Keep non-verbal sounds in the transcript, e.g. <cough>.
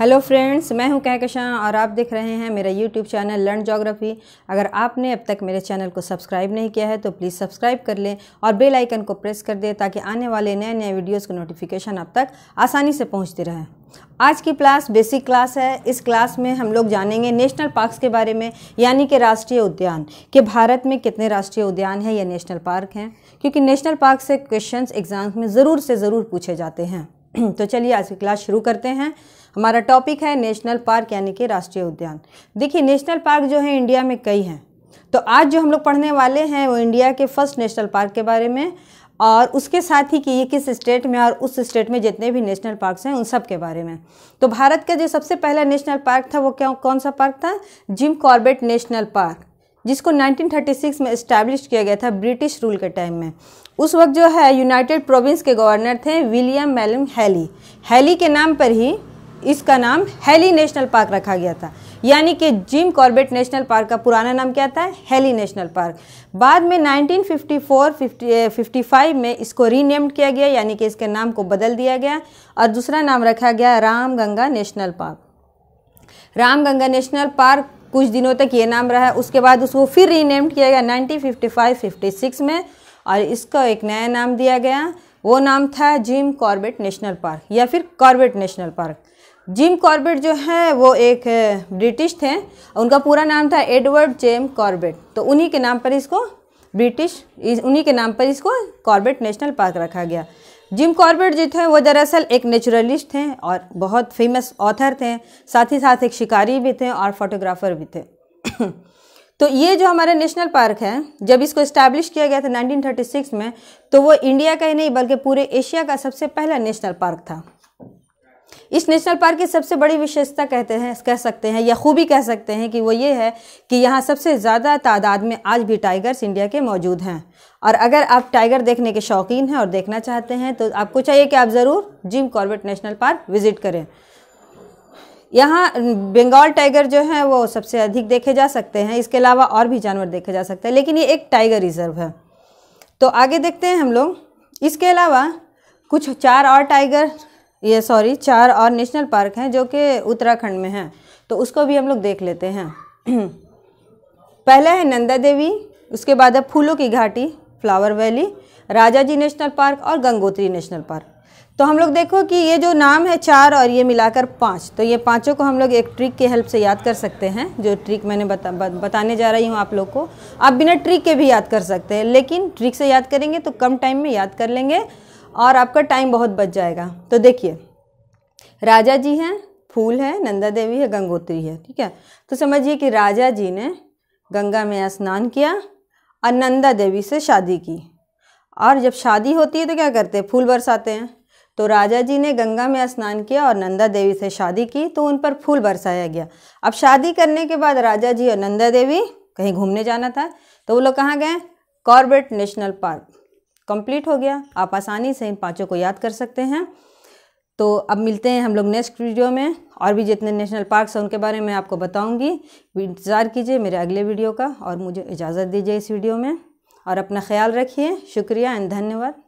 hello friends मैं हूं कहकशा और आप देख रहे हैं मेरा यूट्यूब चैनल लर्न जोग्राफ़ी अगर आपने अब तक मेरे चैनल को सब्सक्राइब नहीं किया है तो प्लीज़ सब्सक्राइब कर लें और बेल आइकन को प्रेस कर दें ताकि आने वाले नए नए वीडियोस का नोटिफिकेशन आप तक आसानी से पहुंचती रहे आज की क्लास बेसिक क्लास है इस क्लास में हम लोग जानेंगे नेशनल पार्क्स के बारे में यानी कि राष्ट्रीय उद्यान कि भारत में कितने राष्ट्रीय उद्यान हैं या नेशनल पार्क हैं क्योंकि नेशनल पार्क से क्वेश्चन एग्ज़ाम में ज़रूर से ज़रूर पूछे जाते हैं <clears throat> तो चलिए आज की क्लास शुरू करते हैं हमारा टॉपिक है नेशनल पार्क यानी कि राष्ट्रीय उद्यान देखिए नेशनल पार्क जो है इंडिया में कई हैं तो आज जो हम लोग पढ़ने वाले हैं वो इंडिया के फर्स्ट नेशनल पार्क के बारे में और उसके साथ ही कि ये किस स्टेट में और उस स्टेट में जितने भी नेशनल पार्क्स हैं उन सब के बारे में तो भारत का जो सबसे पहला नेशनल पार्क था वो क्या कौन सा पार्क था जिम कॉर्बेट नेशनल पार्क जिसको 1936 में इस्टेब्लिश किया गया था ब्रिटिश रूल के टाइम में उस वक्त जो है यूनाइटेड प्रोविंस के गवर्नर थे विलियम मैलम हैली हैली के नाम पर ही इसका नाम हैली नेशनल पार्क रखा गया था यानी कि जिम कॉर्बेट नेशनल पार्क का पुराना नाम क्या था हैली नेशनल पार्क बाद में 1954 फिफ्टी 55 में इसको रीनेम्ड किया गया यानी कि इसके नाम को बदल दिया गया और दूसरा नाम रखा गया Ramganga national park Ramganga national park कुछ दिनों तक ये नाम रहा उसके बाद उसको फिर रीनेम्ड किया गया 1955 56 में और इसका एक नया नाम दिया गया वो नाम था जिम कॉर्बेट नेशनल पार्क या फिर Corbett national park Jim Corbett जो है वो एक ब्रिटिश थे उनका पूरा नाम था एडवर्ड जेम कॉर्बेट तो उन्हीं के नाम पर इसको ब्रिटिश उन्हीं के नाम पर इसको कॉर्बेट नेशनल पार्क रखा गया जिम कॉर्बेट जो थे वो दरअसल एक नेचुरलिस्ट थे और बहुत फेमस ऑथर थे साथ ही साथ एक शिकारी भी थे और फोटोग्राफर भी थे तो ये जो हमारा नेशनल पार्क है जब इसको इस्टेब्लिश किया गया था 1936 में तो वो इंडिया का ही नहीं बल्कि पूरे एशिया का सबसे पहला नेशनल पार्क था इस नेशनल पार्क की सबसे बड़ी विशेषता कहते हैं कह सकते हैं या खूबी कह सकते हैं कि वो ये है कि यहाँ सबसे ज़्यादा तादाद में आज भी टाइगर्स इंडिया के मौजूद हैं और अगर आप टाइगर देखने के शौकीन हैं और देखना चाहते हैं तो आपको चाहिए कि आप ज़रूर Jim Corbett national park visit करें यहाँ बंगाल टाइगर जो है वो सबसे अधिक देखे जा सकते हैं इसके अलावा और भी जानवर देखे जा सकते हैं लेकिन ये एक टाइगर रिजर्व है तो आगे देखते हैं हम लोग इसके अलावा कुछ चार और टाइगर ये सॉरी चार और नेशनल पार्क हैं जो कि उत्तराखंड में हैं तो उसको भी हम लोग देख लेते हैं <clears throat> पहला है नंदा देवी उसके बाद है फूलों की घाटी flower valley Rajaji national park और गंगोत्री नेशनल पार्क तो हम लोग देखो कि ये जो नाम है चार और ये मिलाकर पाँच तो ये पाँचों को हम लोग एक ट्रिक के हेल्प से याद कर सकते हैं जो ट्रिक मैंने बता बताने जा रही हूँ आप लोग को आप बिना ट्रिक के भी याद कर सकते हैं लेकिन ट्रिक से याद करेंगे तो कम टाइम में याद कर लेंगे और आपका टाइम बहुत बच जाएगा तो देखिए राजा जी हैं फूल है नंदा देवी है गंगोत्री है ठीक है तो समझिए कि राजा जी ने गंगा में स्नान किया और नंदा देवी से शादी की और जब शादी होती है तो क्या करते हैं फूल बरसाते हैं तो राजा जी ने गंगा में स्नान किया और नंदा देवी से शादी की तो उन पर फूल बरसाया गया अब शादी करने के बाद राजा जी और नंदा देवी कहीं घूमने जाना था तो वो लोग कहाँ गए कॉर्बेट नेशनल पार्क कंप्लीट हो गया आप आसानी से इन पाँचों को याद कर सकते हैं तो अब मिलते हैं हम लोग नेक्स्ट वीडियो में और भी जितने नेशनल पार्क्स हैं उनके बारे में आपको बताऊंगी इंतज़ार कीजिए मेरे अगले वीडियो का और मुझे इजाज़त दीजिए इस वीडियो में और अपना ख्याल रखिए शुक्रिया एंड धन्यवाद